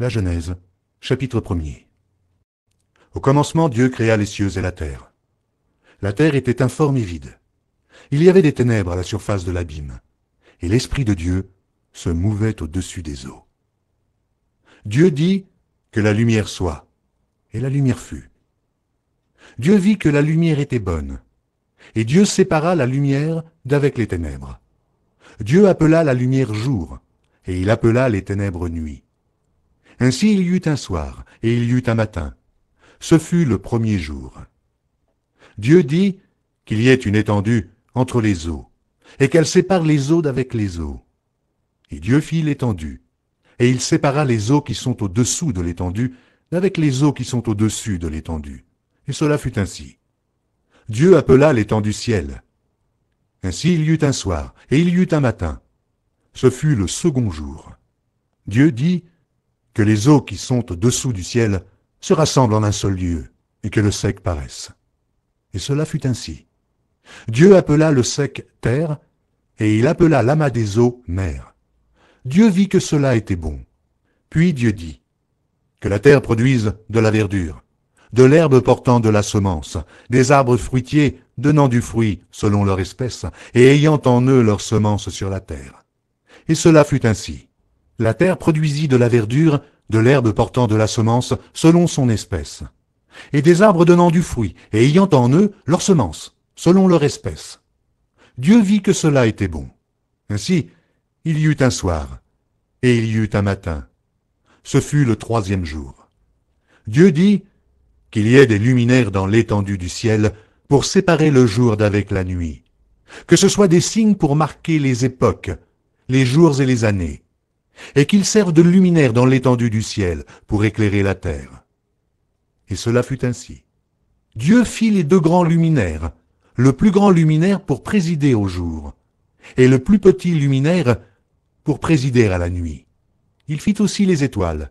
La Genèse, chapitre 1er. Au commencement, Dieu créa les cieux et la terre. La terre était informe et vide. Il y avait des ténèbres à la surface de l'abîme, et l'Esprit de Dieu se mouvait au-dessus des eaux. Dieu dit que la lumière soit, et la lumière fut. Dieu vit que la lumière était bonne, et Dieu sépara la lumière d'avec les ténèbres. Dieu appela la lumière jour, et il appela les ténèbres nuit. Ainsi il y eut un soir, et il y eut un matin. Ce fut le premier jour. Dieu dit qu'il y ait une étendue entre les eaux, et qu'elle sépare les eaux d'avec les eaux. Et Dieu fit l'étendue, et il sépara les eaux qui sont au-dessous de l'étendue d'avec les eaux qui sont au-dessus de l'étendue. Et cela fut ainsi. Dieu appela l'étendue ciel. Ainsi il y eut un soir, et il y eut un matin. Ce fut le second jour. Dieu dit, que les eaux qui sont au-dessous du ciel se rassemblent en un seul lieu, et que le sec paraisse. Et cela fut ainsi. Dieu appela le sec terre, et il appela l'amas des eaux mer. Dieu vit que cela était bon. Puis Dieu dit, Que la terre produise de la verdure, de l'herbe portant de la semence, des arbres fruitiers donnant du fruit selon leur espèce, et ayant en eux leur semence sur la terre. Et cela fut ainsi. La terre produisit de la verdure, de l'herbe portant de la semence, selon son espèce, et des arbres donnant du fruit, et ayant en eux leur semence, selon leur espèce. Dieu vit que cela était bon. Ainsi, il y eut un soir, et il y eut un matin. Ce fut le troisième jour. Dieu dit qu'il y ait des luminaires dans l'étendue du ciel pour séparer le jour d'avec la nuit, que ce soit des signes pour marquer les époques, les jours et les années, et qu'ils servent de luminaire dans l'étendue du ciel pour éclairer la terre. Et cela fut ainsi. Dieu fit les deux grands luminaires, le plus grand luminaire pour présider au jour, et le plus petit luminaire pour présider à la nuit. Il fit aussi les étoiles.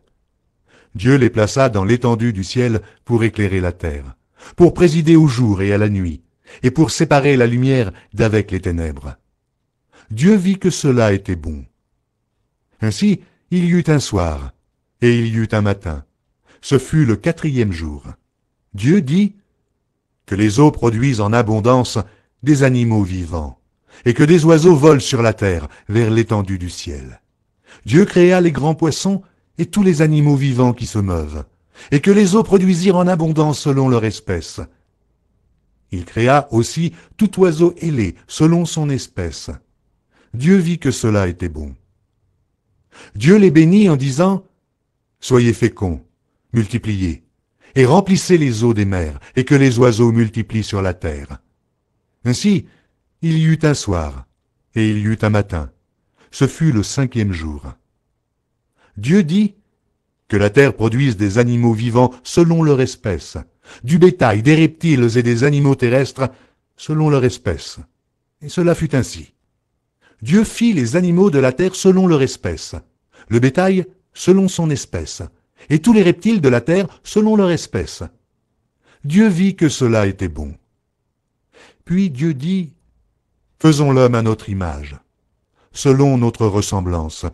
Dieu les plaça dans l'étendue du ciel pour éclairer la terre, pour présider au jour et à la nuit, et pour séparer la lumière d'avec les ténèbres. Dieu vit que cela était bon. Ainsi, il y eut un soir, et il y eut un matin. Ce fut le quatrième jour. Dieu dit, Que les eaux produisent en abondance des animaux vivants, et que des oiseaux volent sur la terre vers l'étendue du ciel. Dieu créa les grands poissons et tous les animaux vivants qui se meuvent, et que les eaux produisirent en abondance selon leur espèce. Il créa aussi tout oiseau ailé selon son espèce. Dieu vit que cela était bon. Dieu les bénit en disant, Soyez féconds, multipliez, et remplissez les eaux des mers, et que les oiseaux multiplient sur la terre. Ainsi, il y eut un soir, et il y eut un matin. Ce fut le cinquième jour. Dieu dit, Que la terre produise des animaux vivants selon leur espèce, du bétail, des reptiles et des animaux terrestres selon leur espèce. Et cela fut ainsi. Dieu fit les animaux de la terre selon leur espèce, le bétail selon son espèce, et tous les reptiles de la terre selon leur espèce. Dieu vit que cela était bon. Puis Dieu dit, Faisons l'homme à notre image, selon notre ressemblance,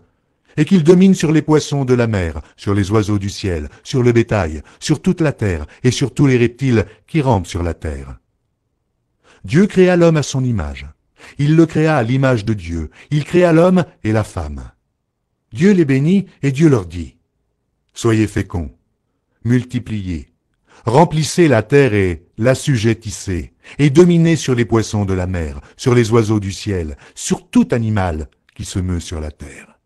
et qu'il domine sur les poissons de la mer, sur les oiseaux du ciel, sur le bétail, sur toute la terre, et sur tous les reptiles qui rampent sur la terre. Dieu créa l'homme à son image. Il le créa à l'image de Dieu. Il créa l'homme et la femme. Dieu les bénit et Dieu leur dit, Soyez féconds, multipliez, remplissez la terre et l'assujettissez, et dominez sur les poissons de la mer, sur les oiseaux du ciel, sur tout animal qui se meut sur la terre.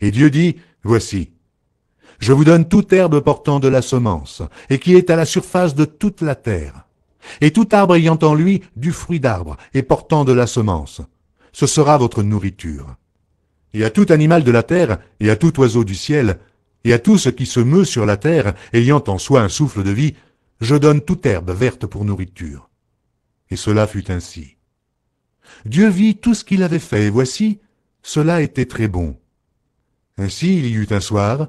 Et Dieu dit, Voici, je vous donne toute herbe portant de la semence, et qui est à la surface de toute la terre, et tout arbre ayant en lui du fruit d'arbre et portant de la semence, ce sera votre nourriture. Et à tout animal de la terre, et à tout oiseau du ciel, et à tout ce qui se meut sur la terre, ayant en soi un souffle de vie, je donne toute herbe verte pour nourriture. Et cela fut ainsi. Dieu vit tout ce qu'il avait fait, et voici, cela était très bon. Ainsi il y eut un soir,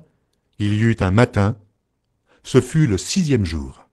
il y eut un matin, ce fut le sixième jour.